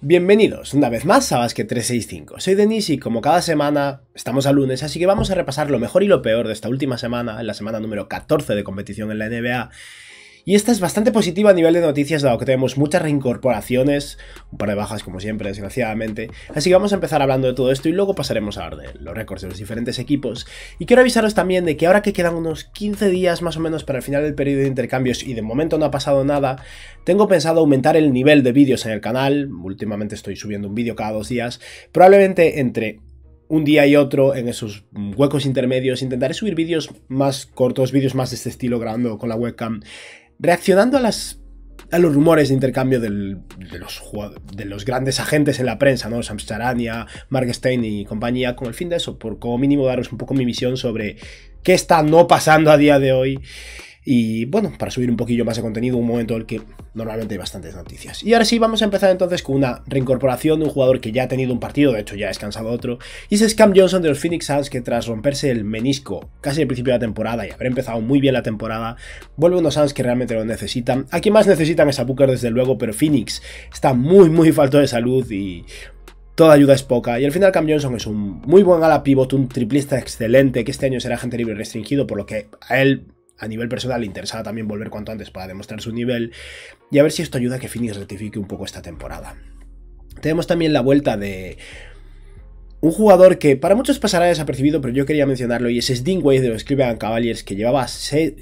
Bienvenidos una vez más a Basket 365. Soy Denis y como cada semana estamos a lunes, así que vamos a repasar lo mejor y lo peor de esta última semana, en la semana número 14 de competición en la NBA y esta es bastante positiva a nivel de noticias, dado que tenemos muchas reincorporaciones, un par de bajas como siempre, desgraciadamente. Así que vamos a empezar hablando de todo esto y luego pasaremos a hablar de los récords de los diferentes equipos. Y quiero avisaros también de que ahora que quedan unos 15 días más o menos para el final del periodo de intercambios y de momento no ha pasado nada, tengo pensado aumentar el nivel de vídeos en el canal. Últimamente estoy subiendo un vídeo cada dos días. Probablemente entre un día y otro, en esos huecos intermedios, intentaré subir vídeos más cortos, vídeos más de este estilo, grabando con la webcam. Reaccionando a las a los rumores de intercambio de, los grandes agentes en la prensa, ¿no? Sam Charania, Mark Stein y compañía, con el fin de eso, por como mínimo daros un poco mi visión sobre qué está no pasando a día de hoy y bueno, para subir un poquillo más de contenido, un momento en el que normalmente hay bastantes noticias. Y ahora sí, vamos a empezar entonces con una reincorporación de un jugador que ya ha tenido un partido, de hecho ya ha descansado otro, y es Cam Johnson de los Phoenix Suns, que tras romperse el menisco casi al principio de la temporada y haber empezado muy bien la temporada, vuelve unos Suns que realmente lo necesitan. A quien más necesitan es a Booker, desde luego, pero Phoenix está muy, muy falto de salud y toda ayuda es poca. Y al final Cam Johnson es un muy buen ala pivot, un triplista excelente, que este año será gente libre restringido, por lo que a él a nivel personal interesada también volver cuanto antes para demostrar su nivel y a ver si esto ayuda a que Phoenix rectifique un poco esta temporada. Tenemos también la vuelta de un jugador que para muchos pasará desapercibido, pero yo quería mencionarlo y es Wade de los Cleveland Cavaliers que llevaba 7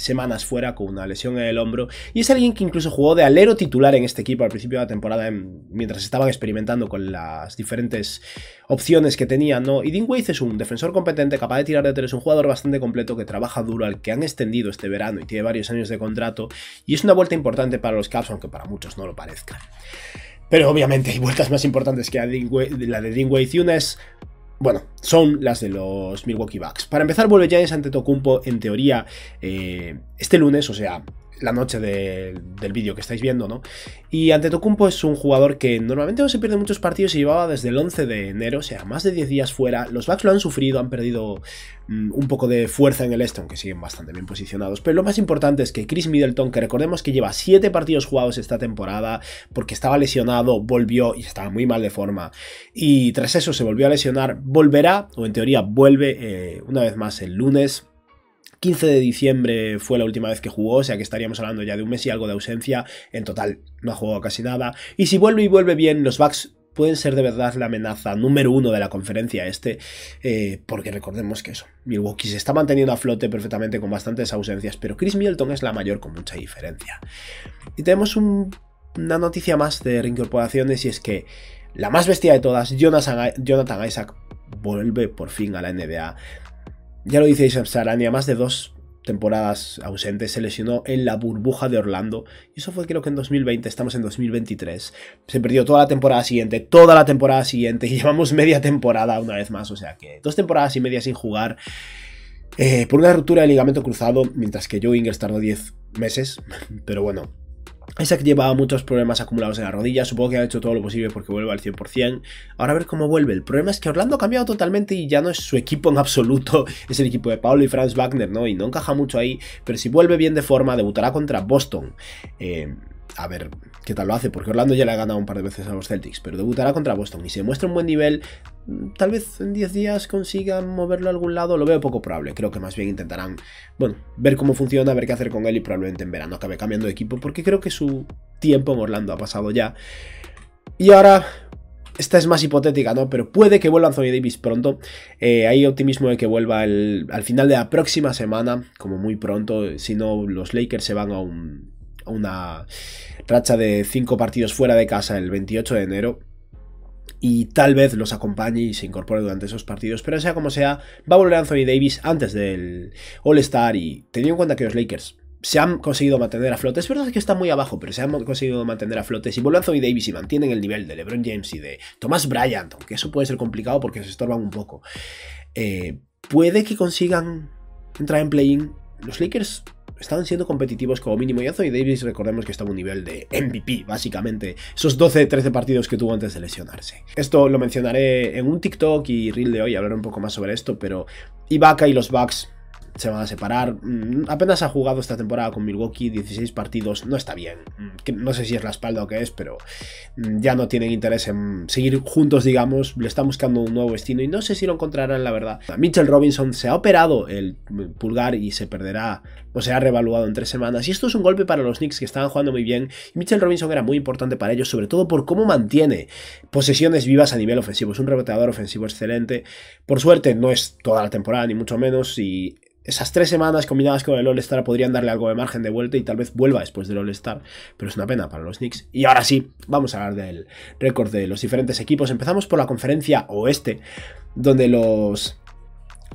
semanas fuera con una lesión en el hombro y es alguien que incluso jugó de alero titular en este equipo al principio de la temporada mientras estaban experimentando con las diferentes opciones que tenían, ¿no? Y Dingway es un defensor competente, capaz de tirar de tres, un jugador bastante completo que trabaja duro, al que han extendido este verano y tiene varios años de contrato y es una vuelta importante para los Cavs, aunque para muchos no lo parezca. Pero obviamente hay vueltas más importantes que la de Dingway. Y bueno, son las de los Milwaukee Bucks. Para empezar, vuelve Giannis ante Tocumpo, en teoría, eh, este lunes, o sea, la noche del vídeo que estáis viendo, ¿no? Y ante Antetokounmpo es un jugador que normalmente no se pierde muchos partidos y llevaba desde el 11 de enero, o sea, más de 10 días fuera. Los Bucks lo han sufrido, han perdido mm, un poco de fuerza en el este, aunque siguen bastante bien posicionados. Pero lo más importante es que Chris Middleton, que recordemos que lleva 7 partidos jugados esta temporada, porque estaba lesionado, volvió y estaba muy mal de forma. Y tras eso se volvió a lesionar, volverá, o en teoría vuelve eh, una vez más el lunes 15 de diciembre fue la última vez que jugó, o sea que estaríamos hablando ya de un mes y algo de ausencia. En total, no ha jugado casi nada. Y si vuelve y vuelve bien, los Bucks pueden ser de verdad la amenaza número uno de la conferencia este, eh, porque recordemos que eso, Milwaukee se está manteniendo a flote perfectamente con bastantes ausencias, pero Chris Middleton es la mayor con mucha diferencia. Y tenemos una noticia más de reincorporaciones y es que la más bestia de todas, Jonathan Isaac, vuelve por fin a la NBA. Ya lo dice Sarania, más de dos temporadas ausentes, se lesionó en la burbuja de Orlando. Y eso fue creo que en 2020, estamos en 2023. Se perdió toda la temporada siguiente, toda la temporada siguiente y llevamos media temporada una vez más. O sea que dos temporadas y media sin jugar. Eh, por una ruptura de ligamento cruzado, mientras que Joe Ingers tardó 10 meses. Pero bueno, Isaac llevaba muchos problemas acumulados en la rodilla, supongo que ha hecho todo lo posible porque vuelva al 100%. Ahora a ver cómo vuelve. El problema es que Orlando ha cambiado totalmente y ya no es su equipo en absoluto. Es el equipo de Pablo y Franz Wagner, ¿no? Y no encaja mucho ahí. Pero si vuelve bien de forma, debutará contra Boston. Eh, a ver qué tal lo hace, porque Orlando ya le ha ganado un par de veces a los Celtics, pero debutará contra Boston y si muestra un buen nivel, mm, tal vez en 10 días consigan moverlo a algún lado, lo veo poco probable, creo que más bien intentarán, bueno, ver cómo funciona, ver qué hacer con él y probablemente en verano acabe cambiando de equipo, porque creo que su tiempo en Orlando ha pasado ya. Y ahora esta es más hipotética, ¿no? Pero puede que vuelva Anthony Davis pronto. Eh, hay optimismo de que vuelva al final de la próxima semana, como muy pronto. Si no, los Lakers se van a un una racha de 5 partidos fuera de casa el 28 de enero y tal vez los acompañe y se incorpore durante esos partidos. Pero sea como sea, va a volver Anthony Davis antes del All-Star y teniendo en cuenta que los Lakers se han conseguido mantener a flote. Es verdad que está muy abajo, pero se han conseguido mantener a flote. Si vuelve Anthony Davis y mantienen el nivel de LeBron James y de Thomas Bryant, aunque eso puede ser complicado porque se estorban un poco, eh, puede que consigan entrar en play-in. Los Lakers estaban siendo competitivos como mínimo. Y Davis, recordemos que estaba a un nivel de MVP, básicamente. Esos 12-13 partidos que tuvo antes de lesionarse. Esto lo mencionaré en un TikTok y reel de hoy, hablaré un poco más sobre esto, pero Ibaka y los Bucks se van a separar. Mm, apenas ha jugado esta temporada con Milwaukee, 16 partidos, no está bien. Mm, no sé si es la espalda o qué es, pero mm, ya no tienen interés en seguir juntos, digamos. Le están buscando un nuevo destino y no sé si lo encontrarán, la verdad. Mitchell Robinson se ha operado el pulgar y se perderá o se ha revaluado en tres semanas. Y esto es un golpe para los Knicks que estaban jugando muy bien. Mitchell Robinson era muy importante para ellos, sobre todo por cómo mantiene posesiones vivas a nivel ofensivo. Es un reboteador ofensivo excelente. Por suerte, no es toda la temporada, ni mucho menos. Y esas tres semanas combinadas con el All-Star podrían darle algo de margen de vuelta y tal vez vuelva después del All-Star, pero es una pena para los Knicks. Y ahora sí, vamos a hablar del récord de los diferentes equipos. Empezamos por la conferencia oeste, donde los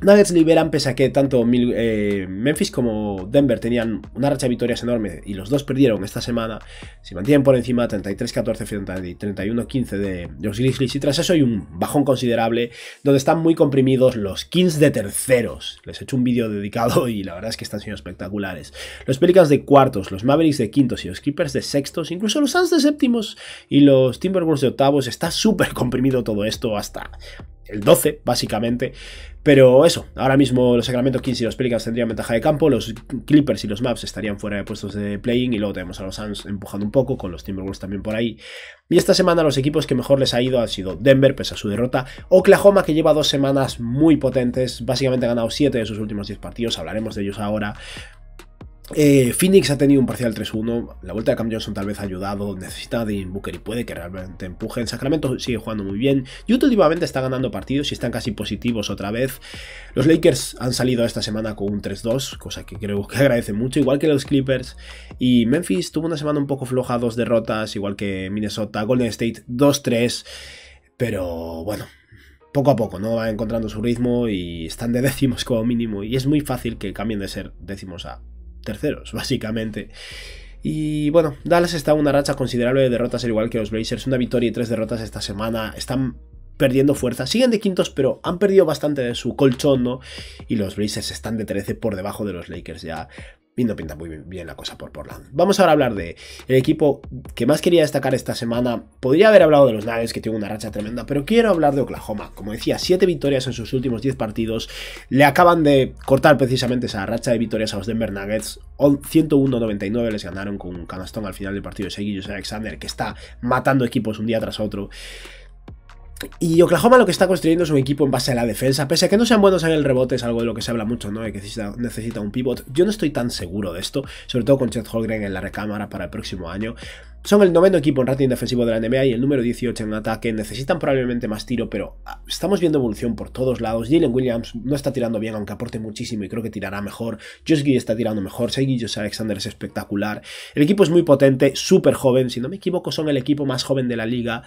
Nuggets liberan pese a que tanto eh, Memphis como Denver tenían una racha de victorias enorme y los dos perdieron esta semana. Se mantienen por encima 33-14 frente 31-15 de los Grizzlies y tras eso hay un bajón considerable donde están muy comprimidos los Kings de terceros. Les he hecho un vídeo dedicado y la verdad es que están siendo espectaculares. Los Pelicans de cuartos, los Mavericks de quintos y los Clippers de sextos, incluso los Suns de séptimos y los Timberwolves de octavos. Está súper comprimido todo esto hasta el 12, básicamente. Pero eso, ahora mismo los Sacramento Kings y los Pelicans tendrían ventaja de campo, los Clippers y los Maps estarían fuera de puestos de playing y luego tenemos a los Suns empujando un poco, con los Timberwolves también por ahí. Y esta semana los equipos que mejor les ha ido han sido Denver, pese a su derrota, Oklahoma que lleva dos semanas muy potentes, básicamente ha ganado 7 de sus últimos 10 partidos, hablaremos de ellos ahora, eh, Phoenix ha tenido un parcial 3-1. La vuelta de Cam Johnson tal vez ha ayudado. Necesita de Booker y puede que realmente empujen. Sacramento sigue jugando muy bien. Y últimamente está ganando partidos y están casi positivos otra vez. Los Lakers han salido esta semana con un 3-2, cosa que creo que agradece mucho, igual que los Clippers. Y Memphis tuvo una semana un poco floja, dos derrotas, igual que Minnesota. Golden State 2-3. Pero bueno, poco a poco, ¿no? Va encontrando su ritmo y están de décimos como mínimo. Y es muy fácil que cambien de ser décimos a terceros, básicamente. Y bueno, Dallas está en una racha considerable de derrotas, al igual que los Blazers. Una victoria y tres derrotas esta semana. Están perdiendo fuerza. Siguen de quintos, pero han perdido bastante de su colchón, ¿no? Y los Blazers están de 13 por debajo de los Lakers ya viendo pinta muy bien la cosa por Portland. Vamos ahora a hablar de el equipo que más quería destacar esta semana. Podría haber hablado de los Nuggets, que tienen una racha tremenda, pero quiero hablar de Oklahoma. Como decía, 7 victorias en sus últimos 10 partidos. Le acaban de cortar precisamente esa racha de victorias a los Denver Nuggets. 101-99 les ganaron con un canastón al final del partido de Seguillos Alexander, que está matando equipos un día tras otro. Y Oklahoma lo que está construyendo es un equipo en base a la defensa, pese a que no sean buenos en el rebote, es algo de lo que se habla mucho, ¿no? que necesita, un pivot. Yo no estoy tan seguro de esto, sobre todo con Chet Holgren en la recámara para el próximo año. Son el noveno equipo en rating defensivo de la NBA y el número 18 en ataque. Necesitan probablemente más tiro, pero ah, estamos viendo evolución por todos lados. Jalen Williams no está tirando bien, aunque aporte muchísimo y creo que tirará mejor. Josh Gui está tirando mejor. y Josh Alexander es espectacular. El equipo es muy potente, súper joven. Si no me equivoco, son el equipo más joven de la liga.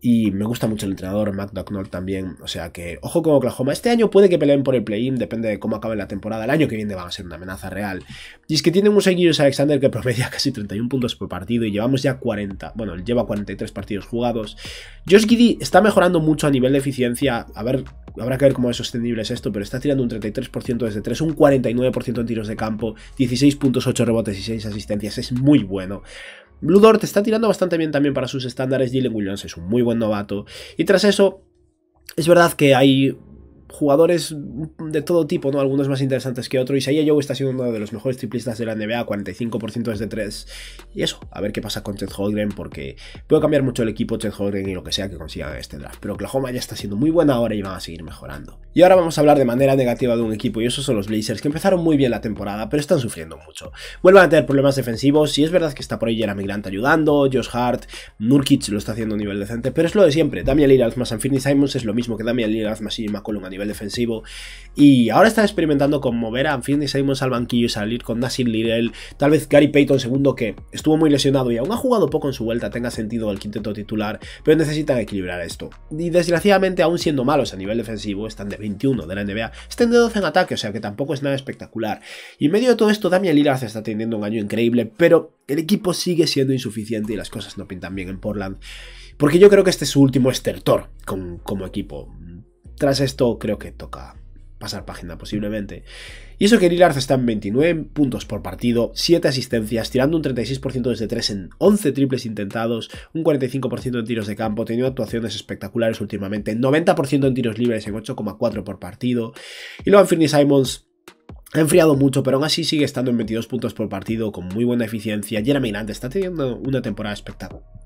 Y me gusta mucho el entrenador, Matt también. O sea que, ojo con Oklahoma. Este año puede que peleen por el play-in, depende de cómo acabe la temporada. El año que viene van a ser una amenaza real. Y es que tienen un seguidor Alexander que promedia casi 31 puntos por partido y llevamos ya 40. Bueno, lleva 43 partidos jugados. Josh Giddy está mejorando mucho a nivel de eficiencia. A ver, habrá que ver cómo es sostenible esto, pero está tirando un 33% desde 3, un 49% en tiros de campo, 16.8 puntos, rebotes y 6 asistencias. Es muy bueno. Blue Dort está tirando bastante bien también para sus estándares. Dylan Williams es un muy buen novato. Y tras eso, es verdad que hay jugadores de todo tipo, ¿no? Algunos más interesantes que otros. Isaiah Joe está siendo uno de los mejores triplistas de la NBA, 45% desde 3. Y eso, a ver qué pasa con Chet Holgren, porque puede cambiar mucho el equipo Chet Holgren y lo que sea que consigan este draft. Pero Oklahoma ya está siendo muy buena ahora y van a seguir mejorando. Y ahora vamos a hablar de manera negativa de un equipo, y esos son los Blazers, que empezaron muy bien la temporada, pero están sufriendo mucho. Vuelvan a tener problemas defensivos, y es verdad que está por ahí Jeremy Grant ayudando, Josh Hart, Nurkic lo está haciendo a un nivel decente, pero es lo de siempre. Damian Lillard más Anthony Simons es lo mismo que Damian Lillard más y McCollum defensivo. Y ahora está experimentando con mover a y Simons al banquillo y salir con Nassim Lidl. Tal vez Gary Payton segundo que estuvo muy lesionado y aún ha jugado poco en su vuelta, tenga sentido el quinteto titular, pero necesitan equilibrar esto. Y desgraciadamente, aún siendo malos a nivel defensivo, están de 21 de la NBA, estén de 12 en ataque, o sea que tampoco es nada espectacular. Y en medio de todo esto, Damian Lillard está teniendo un año increíble, pero el equipo sigue siendo insuficiente y las cosas no pintan bien en Portland. Porque yo creo que este es su último estertor como equipo. Tras esto creo que toca pasar página posiblemente. Y eso que Lillard está en 29 puntos por partido, 7 asistencias, tirando un 36% desde 3 en 11 triples intentados, un 45% en tiros de campo, teniendo actuaciones espectaculares últimamente, 90% en tiros libres en 8,4 por partido. Y luego Anthony Simons ha enfriado mucho, pero aún así sigue estando en 22 puntos por partido con muy buena eficiencia. Jeremy Grant está teniendo una temporada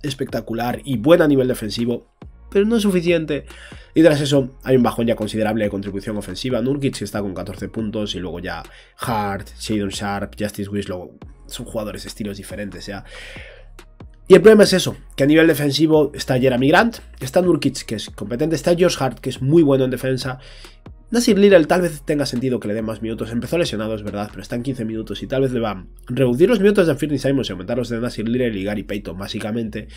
espectacular y buena a nivel defensivo pero no es suficiente. Y tras eso, hay un bajón ya considerable de contribución ofensiva. Nurkic está con 14 puntos y luego ya Hart, Shadon Sharp, Justice luego son jugadores de estilos diferentes. ¿ya? Y el problema es eso, que a nivel defensivo está Jeremy Grant, está Nurkic, que es competente, está Josh Hart, que es muy bueno en defensa, Nasir Little tal vez tenga sentido que le den más minutos. Empezó lesionado, es verdad, pero están en 15 minutos y tal vez le van a reducir los minutos de Anthony Simons y aumentar los de Nasir Little y Gary Payton, básicamente.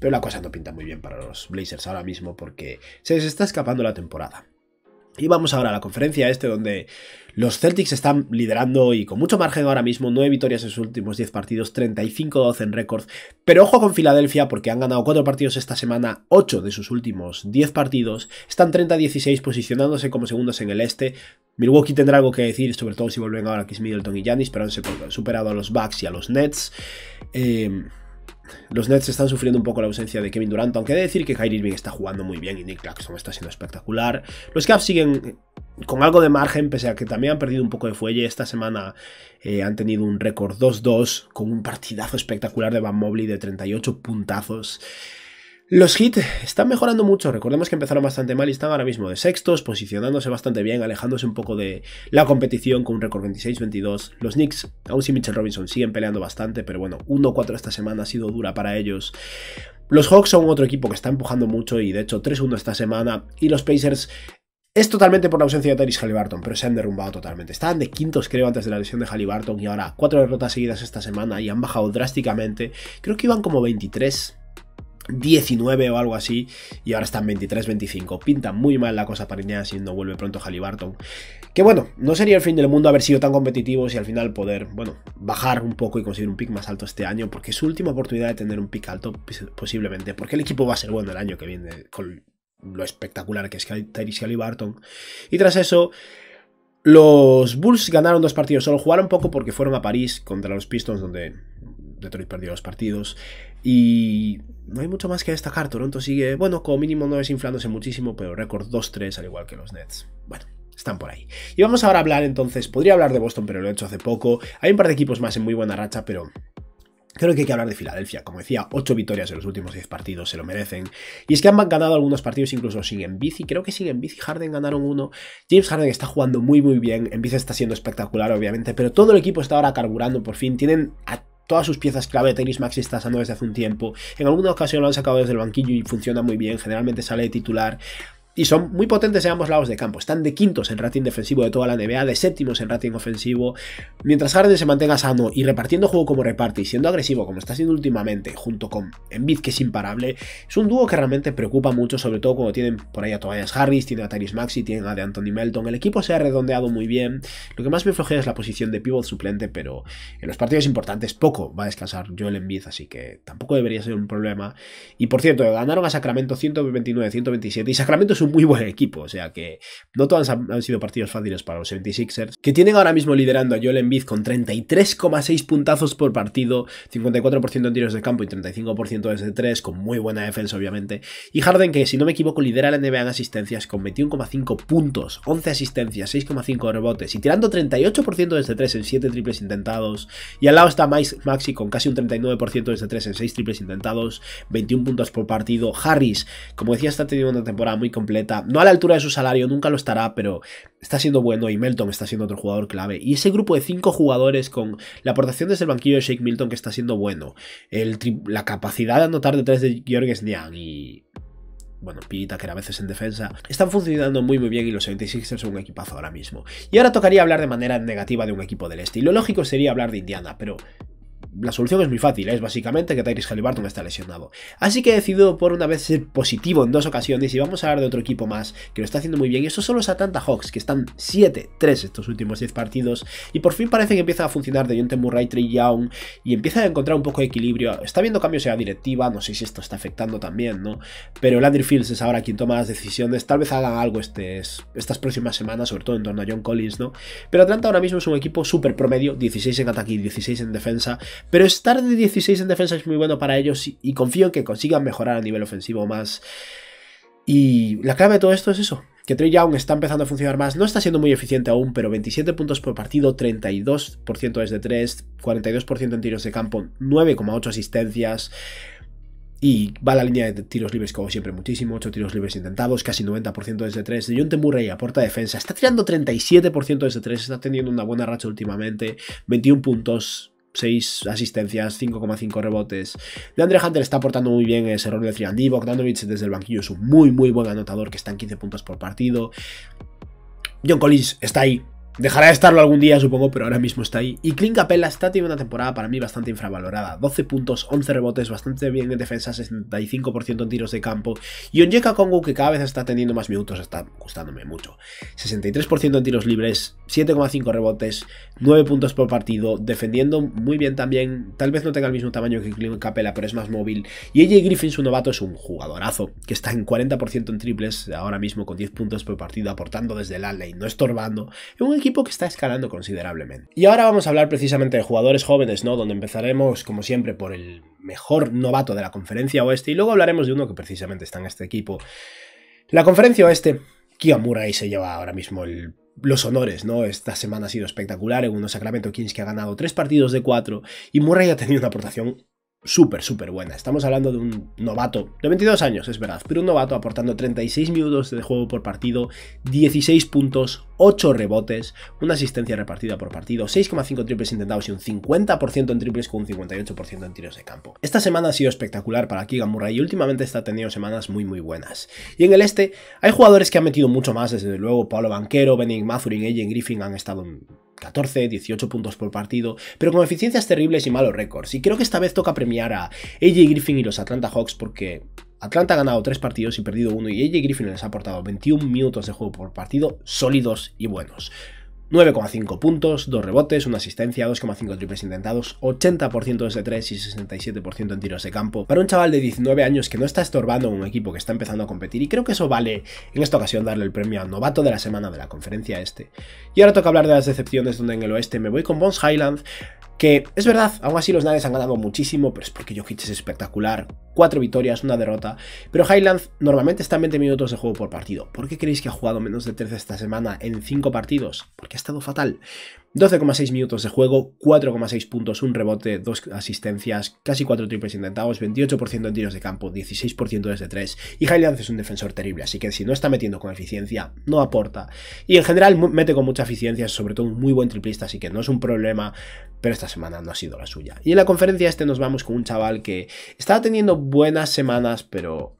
Pero la cosa no pinta muy bien para los Blazers ahora mismo porque se les está escapando la temporada. Y vamos ahora a la conferencia este donde los Celtics están liderando y con mucho margen ahora mismo, 9 victorias en sus últimos 10 partidos, 35-12 en récord. Pero ojo con Filadelfia porque han ganado 4 partidos esta semana, 8 de sus últimos 10 partidos, están 30-16 posicionándose como segundos en el este. Milwaukee tendrá algo que decir, sobre todo si vuelven ahora Kiss Middleton y Giannis, pero han superado a los Bucks y a los Nets. Eh, los Nets están sufriendo un poco la ausencia de Kevin Durant, aunque de decir que Kyrie Irving está jugando muy bien y Nick Claxton está siendo espectacular. Los Cavs siguen eh, con algo de margen, pese a que también han perdido un poco de fuelle. Esta semana eh, han tenido un récord 2-2 con un partidazo espectacular de Van Mobley de 38 puntazos. Los Heat están mejorando mucho, recordemos que empezaron bastante mal y están ahora mismo de sextos, posicionándose bastante bien, alejándose un poco de la competición con un récord 26-22. Los Knicks, aún si Mitchell Robinson, siguen peleando bastante, pero bueno, 1-4 esta semana ha sido dura para ellos. Los Hawks son otro equipo que está empujando mucho y de hecho 3-1 esta semana y los Pacers es totalmente por la ausencia de Terry Halliburton, pero se han derrumbado totalmente. Estaban de quintos, creo, antes de la lesión de Halliburton y ahora cuatro derrotas seguidas esta semana y han bajado drásticamente. Creo que iban como 23, 19 o algo así, y ahora están 23-25. Pinta muy mal la cosa para Ineas si no vuelve pronto Halliburton. Que bueno, no sería el fin del mundo haber sido tan competitivos y al final poder, bueno, bajar un poco y conseguir un pick más alto este año, porque es su última oportunidad de tener un pick alto pues, posiblemente, porque el equipo va a ser bueno el año que viene, con lo espectacular que es Tyrese Halliburton. Y tras eso, los Bulls ganaron dos partidos, solo jugaron poco porque fueron a París contra los Pistons, donde Detroit perdió los partidos y no hay mucho más que destacar. Toronto sigue, bueno, como mínimo no es inflándose muchísimo, pero récord 2-3 al igual que los Nets. Bueno, están por ahí. Y vamos ahora a hablar entonces, podría hablar de Boston, pero lo he hecho hace poco. Hay un par de equipos más en muy buena racha, pero Creo que hay que hablar de Filadelfia. Como decía, 8 victorias en los últimos 10 partidos, se lo merecen. Y es que han ganado algunos partidos incluso sin Embiid. creo que sin Embiid Harden ganaron uno. James Harden está jugando muy muy bien. en Embiid está siendo espectacular, obviamente. Pero todo el equipo está ahora carburando por fin. Tienen a todas sus piezas clave de Tenis Maxi está desde hace un tiempo. En alguna ocasión lo han sacado desde el banquillo y funciona muy bien. Generalmente sale de titular y son muy potentes en ambos lados de campo. Están de quintos en rating defensivo de toda la NBA, de séptimos en rating ofensivo. Mientras Harden se mantenga sano y repartiendo juego como reparte y siendo agresivo como está siendo últimamente, junto con Embiid que es imparable, es un dúo que realmente preocupa mucho, sobre todo cuando tienen por ahí a Tobias Harris, tienen a Tyrese Maxi, tienen a de Anthony Melton. El equipo se ha redondeado muy bien. Lo que más me flojea es la posición de pivot suplente, pero en los partidos importantes poco va a descansar Joel Embiid, así que tampoco debería ser un problema. Y por cierto, ganaron a Sacramento 129-127 y Sacramento es muy buen equipo, o sea que no todas han, sido partidos fáciles para los 76ers, que tienen ahora mismo liderando a Joel Embiid con 33,6 puntazos por partido, 54% en tiros de campo y 35% desde 3, con muy buena defensa obviamente, y Harden que si no me equivoco lidera la NBA en asistencias con 21,5 puntos, 11 asistencias, 6,5 rebotes y tirando 38% desde 3 en 7 triples intentados, y al lado está Maxi con casi un 39% desde 3 en 6 triples intentados, 21 puntos por partido, Harris, como decía, está teniendo una temporada muy completa, no a la altura de su salario, nunca lo estará, pero está siendo bueno y Melton está siendo otro jugador clave. Y ese grupo de cinco jugadores con la aportación desde el banquillo de Shake Milton que está siendo bueno, la capacidad de anotar detrás de Georges Niang y bueno, Pita, que era a veces en defensa, están funcionando muy muy bien y los 76ers son un equipazo ahora mismo. Y ahora tocaría hablar de manera negativa de un equipo del este. Y lo lógico sería hablar de Indiana, pero la solución es muy fácil, es básicamente que Tyrese Halliburton está lesionado. Así que he decidido por una vez ser positivo en dos ocasiones y vamos a hablar de otro equipo más que lo está haciendo muy bien. Y estos son los Atlanta Hawks, que están 7-3 estos últimos 10 partidos y por fin parece que empieza a funcionar Dejounte Murray, Trey Young y empieza a encontrar un poco de equilibrio. Está viendo cambios en la directiva, no sé si esto está afectando también, ¿no? Pero Landry Fields es ahora quien toma las decisiones, tal vez hagan algo este, estas próximas semanas, sobre todo en torno a John Collins, ¿no? Pero Atlanta ahora mismo es un equipo súper promedio, 16 en ataque y 16 en defensa, pero estar de 16 en defensa es muy bueno para ellos y, confío en que consigan mejorar a nivel ofensivo más. Y la clave de todo esto es eso, que Trey Young está empezando a funcionar más, no está siendo muy eficiente aún, pero 27 puntos por partido, 32% desde 3, 42% en tiros de campo, 9,8 asistencias y va la línea de tiros libres como siempre muchísimo, 8 tiros libres intentados, casi 90% desde 3, de John Temurray aporta defensa, está tirando 37% desde 3, está teniendo una buena racha últimamente, 21 puntos, 6 asistencias, 5,5 rebotes. De Andre Hunter está portando muy bien ese rol de 3 Bogdanovich desde el banquillo es un muy, muy buen anotador que está en 15 puntos por partido. John Collins está ahí, Dejará de estarlo algún día, supongo, pero ahora mismo está ahí. Y Clint Capella está teniendo una temporada para mí bastante infravalorada. 12 puntos, 11 rebotes, bastante bien en defensa, 65% en tiros de campo. Y Onyeka Kongu, que cada vez está teniendo más minutos, está gustándome mucho. 63% en tiros libres, 7,5 rebotes, 9 puntos por partido, defendiendo muy bien también. Tal vez no tenga el mismo tamaño que Clint Capella, pero es más móvil. Y EJ Griffin, su novato, es un jugadorazo, que está en 40% en triples ahora mismo, con 10 puntos por partido, aportando desde el alley, no estorbando equipo que está escalando considerablemente. Y ahora vamos a hablar precisamente de jugadores jóvenes, ¿no? Donde empezaremos, como siempre, por el mejor novato de la conferencia oeste y luego hablaremos de uno que precisamente está en este equipo. La conferencia oeste, Murray se lleva ahora mismo los honores, ¿no? Esta semana ha sido espectacular en uno Sacramento Kings que ha ganado tres partidos de cuatro y Murray ha tenido una aportación súper, súper buena. Estamos hablando de un novato de 22 años, es verdad, pero un novato aportando 36 minutos de juego por partido, 16 puntos, 8 rebotes, una asistencia repartida por partido, 6,5 triples intentados y un 50% en triples con un 58% en tiros de campo. Esta semana ha sido espectacular para Keegan Murray y últimamente está teniendo semanas muy muy buenas. Y en el este hay jugadores que han metido mucho más, desde luego Pablo Banquero, Benning Mathurin, Ejen Griffin han estado en 14, 18 puntos por partido, pero con eficiencias terribles y malos récords. Y creo que esta vez toca premiar a AJ Griffin y los Atlanta Hawks porque Atlanta ha ganado 3 partidos y perdido uno y AJ Griffin les ha aportado 21 minutos de juego por partido sólidos y buenos. 9,5 puntos, 2 rebotes, una asistencia, 2,5 triples intentados, 80% de 3 y 67% en tiros de campo. Para un chaval de 19 años que no está estorbando a un equipo que está empezando a competir y creo que eso vale en esta ocasión darle el premio al novato de la semana de la conferencia este. Y ahora toca hablar de las decepciones donde en el oeste me voy con Bones Highland, que es verdad, aún así los Nuggets han ganado muchísimo, pero es porque Jokic es espectacular. Cuatro victorias, una derrota. Pero Highland normalmente está en 20 minutos de juego por partido. ¿Por qué creéis que ha jugado menos de 13 esta semana en 5 partidos? Porque ha estado fatal. 12,6 minutos de juego, 4,6 puntos, un rebote, dos asistencias, casi cuatro triples intentados, 28% en tiros de campo, 16% desde 3. Y Highland es un defensor terrible, así que si no está metiendo con eficiencia, no aporta. Y en general mete con mucha eficiencia, sobre todo un muy buen triplista, así que no es un problema, pero está semana no ha sido la suya. Y en la conferencia este nos vamos con un chaval que estaba teniendo buenas semanas, pero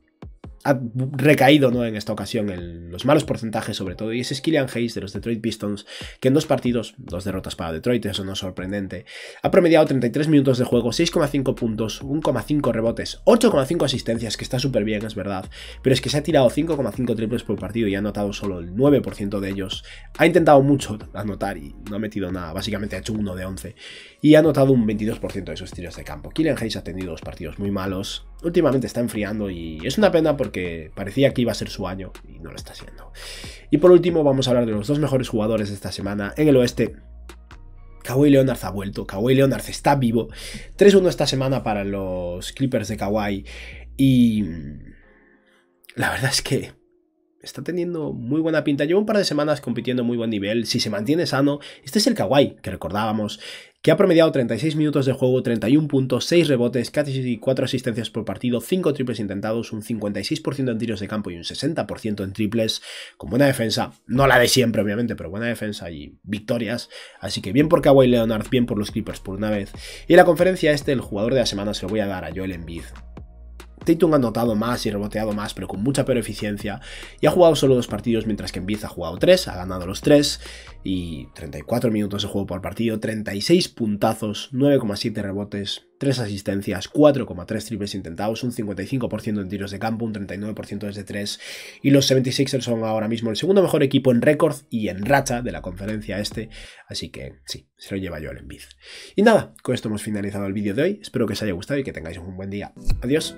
ha recaído ¿no? en esta ocasión en los malos porcentajes sobre todo, y ese es Killian Hayes de los Detroit Pistons, que en dos partidos, dos derrotas para Detroit, eso no es sorprendente, ha promediado 33 minutos de juego, 6,5 puntos, 1,5 rebotes, 8,5 asistencias, que está súper bien, es verdad, pero es que se ha tirado 5,5 triples por partido y ha anotado solo el 9% de ellos, ha intentado mucho anotar y no ha metido nada, básicamente ha hecho uno de 11, y ha anotado un 22% de sus tiros de campo. Killian Hayes ha tenido dos partidos muy malos, últimamente está enfriando y es una pena porque parecía que iba a ser su año y no lo está siendo. Y por último vamos a hablar de los dos mejores jugadores de esta semana en el oeste. Kawhi Leonard ha vuelto, Kawhi Leonard está vivo. 3-1 esta semana para los Clippers de Kawhi y la verdad es que está teniendo muy buena pinta. Lleva un par de semanas compitiendo muy buen nivel. Si se mantiene sano, este es el Kawhi que recordábamos, que ha promediado 36 minutos de juego, 31 puntos, 6 rebotes, casi 4 asistencias por partido, 5 triples intentados, un 56% en tiros de campo y un 60% en triples, con buena defensa. No la de siempre, obviamente, pero buena defensa y victorias. Así que bien por Kawhi Leonard, bien por los Clippers por una vez. Y la conferencia este, el jugador de la semana se lo voy a dar a Joel Embiid. Tatum ha anotado más y reboteado más, pero con mucha peor eficiencia, y ha jugado solo dos partidos, mientras que Embiid ha jugado tres, ha ganado los tres, y 34 minutos de juego por partido, 36 puntazos, 9,7 rebotes, 3 asistencias, 4,3 triples intentados, un 55% en tiros de campo, un 39% desde tres, y los 76ers son ahora mismo el segundo mejor equipo en récord y en racha de la conferencia este, así que sí, se lo lleva yo el Envid. Y nada, con esto hemos finalizado el vídeo de hoy, espero que os haya gustado y que tengáis un buen día. Adiós.